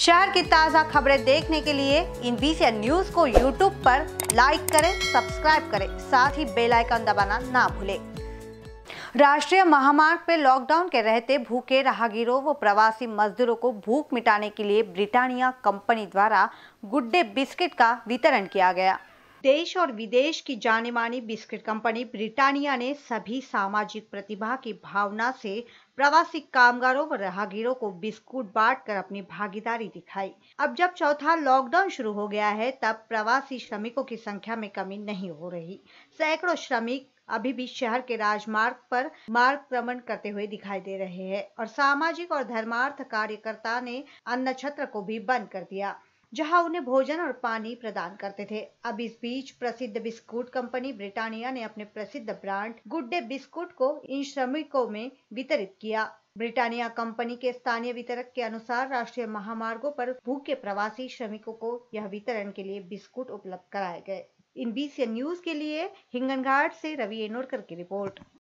शहर की ताज़ा खबरें देखने के लिए इन बीसी न्यूज को यूट्यूब पर लाइक करें सब्सक्राइब करें साथ ही बेल आइकन दबाना ना भूलें राष्ट्रीय महामार्ग पर लॉकडाउन के रहते भूखे राहगीरों व प्रवासी मजदूरों को भूख मिटाने के लिए ब्रिटानिया कंपनी द्वारा गुड्डे बिस्किट का वितरण किया गया देश और विदेश की जाने मानी बिस्किट कंपनी ब्रिटानिया ने सभी सामाजिक प्रतिभा की भावना से प्रवासी कामगारों व राहगीरों को बिस्कुट बांटकर अपनी भागीदारी दिखाई अब जब चौथा लॉकडाउन शुरू हो गया है तब प्रवासी श्रमिकों की संख्या में कमी नहीं हो रही सैकड़ों श्रमिक अभी भी शहर के राजमार्ग पर मार्गक्रमण करते हुए दिखाई दे रहे हैं और सामाजिक और धर्मार्थ कार्यकर्ता ने अन्न छत्र को भी बंद कर दिया जहां उन्हें भोजन और पानी प्रदान करते थे अब इस बीच प्रसिद्ध बिस्कुट कंपनी ब्रिटानिया ने अपने प्रसिद्ध ब्रांड गुड डे बिस्कुट को इन श्रमिकों में वितरित किया ब्रिटानिया कंपनी के स्थानीय वितरक के अनुसार राष्ट्रीय महामार्गों पर भूखे प्रवासी श्रमिकों को यह वितरण के लिए बिस्कुट उपलब्ध कराए गए इन बीसीएन न्यूज के लिए हिंगनघाट से रवि एनोरकर की रिपोर्ट